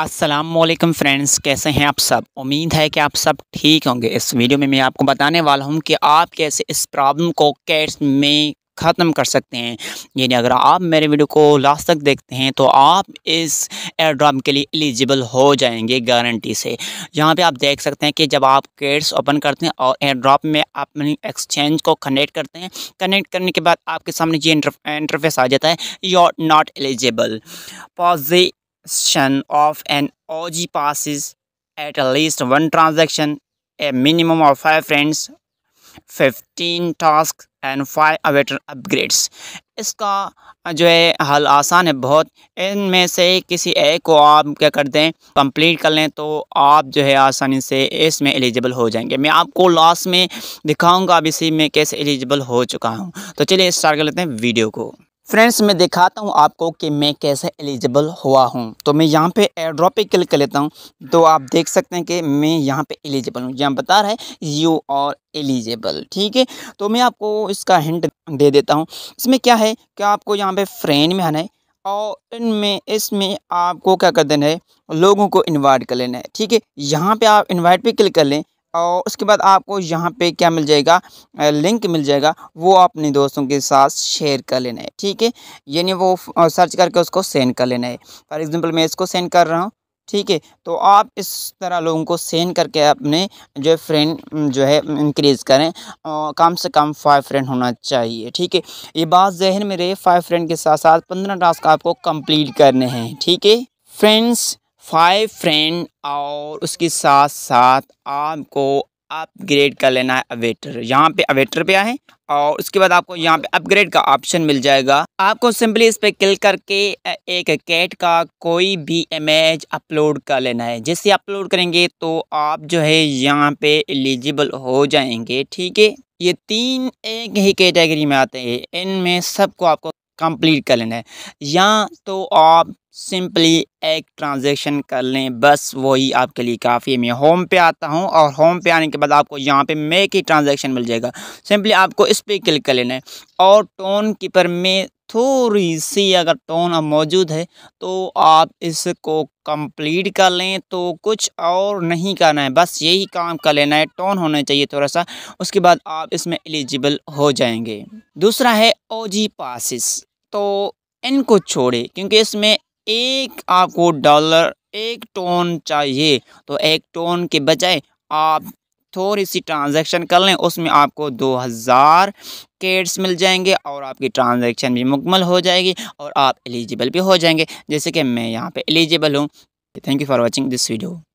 Aslam friends कैसे हैं आप सब उम्मीद है कि आप सब ठीक होंगे इस वीडियो में मैं आपको बताने वाला हूं कि आप कैसे इस प्रॉब्लम को कैट्स में ख़त्म कर सकते हैं यानी अगर आप मेरे वीडियो को लास्ट तक देखते हैं तो आप इस एयर ड्रॉप के लिए एलिजिबल हो जाएंगे गारंटी से यहाँ पे आप देख सकते हैं कि जब आप केट्स ओपन करते हैं और एयर ड्रॉप में अपनी एक्सचेंज को कनेक्ट करते हैं कनेक्ट करने के बाद आपके सामने ये इंटरफेस आ जाता है यू आर नॉट एलिजिबल पॉजि transaction of an OG passes at least one transaction, a minimum of 5 friends, 15 task and five avatar upgrades इसका जो है हल आसान है बहुत इनमें से किसी एक को आप क्या कर दें कंप्लीट कर लें तो आप जो है आसानी से इसमें एलिजिबल हो जाएंगे मैं आपको लास्ट में दिखाऊंगा अब इसी में कैसे एलिजिबल हो चुका हूं तो चलिए स्टार्ट कर लेते हैं वीडियो को फ्रेंड्स मैं दिखाता हूँ आपको कि मैं कैसे एलिजिबल हुआ हूँ तो मैं यहाँ पे एयर ड्रॉप पर क्लिक कर लेता हूँ तो आप देख सकते हैं कि मैं यहाँ पे एलिजिबल हूँ यहां बता रहा है यू और एलिजिबल ठीक है तो मैं आपको इसका हिंट दे देता हूँ इसमें क्या है कि आपको यहाँ पे फ्रेंड में आना है और इनमें इसमें आपको क्या कर देना है लोगों को इन्वाइट कर लेना है ठीक है यहाँ पर आप इन्वाइट पर क्लिक कर लें और उसके बाद आपको यहाँ पे क्या मिल जाएगा लिंक मिल जाएगा वो अपने दोस्तों के साथ शेयर कर लेना है ठीक है यानी वो सर्च करके उसको सेंड कर लेना है फॉर एग्जांपल मैं इसको सेंड कर रहा हूँ ठीक है तो आप इस तरह लोगों को सेंड करके अपने जो फ्रेंड जो है इंक्रीज़ करें और कम से कम फाइव फ्रेंड होना चाहिए ठीक है ये बात जहन में रहे फाइव फ्रेंड के साथ साथ पंद्रह टास्क आपको कंप्लीट करने हैं ठीक है फ्रेंड्स फाइव फ्रेंड और उसके साथ साथ आपको अपग्रेड कर लेना है अवेटर यहाँ पे अवेटर पे आए और उसके बाद आपको यहाँ पे अपग्रेड का ऑप्शन मिल जाएगा आपको सिंपली इस पर क्लिक करके एक कैट का कोई भी इमेज अपलोड कर लेना है जैसे अपलोड करेंगे तो आप जो है यहाँ पे एलिजिबल हो जाएंगे ठीक है ये तीन एक ही कैटेगरी में आते हैं इनमें सबको आपको कंप्लीट कर लेना है या तो आप सिंपली एक ट्रांजेक्शन कर लें बस वही आपके लिए काफ़ी है मैं होम पे आता हूँ और होम पे आने के बाद आपको यहाँ पे मेक ही ट्रांजेक्शन मिल जाएगा सिंपली आपको इस पर क्लिक कर लेना है और टोन कीपर में थोड़ी सी अगर टोन अब मौजूद है तो आप इसको कंप्लीट कर लें तो कुछ और नहीं करना है बस यही काम कर लेना है टोन होना चाहिए थोड़ा सा उसके बाद आप इसमें एलिजिबल हो जाएंगे दूसरा है ओ जी पासिस तो इनको छोड़े क्योंकि इसमें एक आपको डॉलर एक टोन चाहिए तो एक टोन के बजाय आप थोड़ी सी ट्रांजैक्शन कर लें उसमें आपको दो हज़ार केट्स मिल जाएंगे और आपकी ट्रांजैक्शन भी मुकमल हो जाएगी और आप एलिजिबल भी हो जाएंगे जैसे कि मैं यहाँ पे एलिजिबल हूँ thank you for watching this video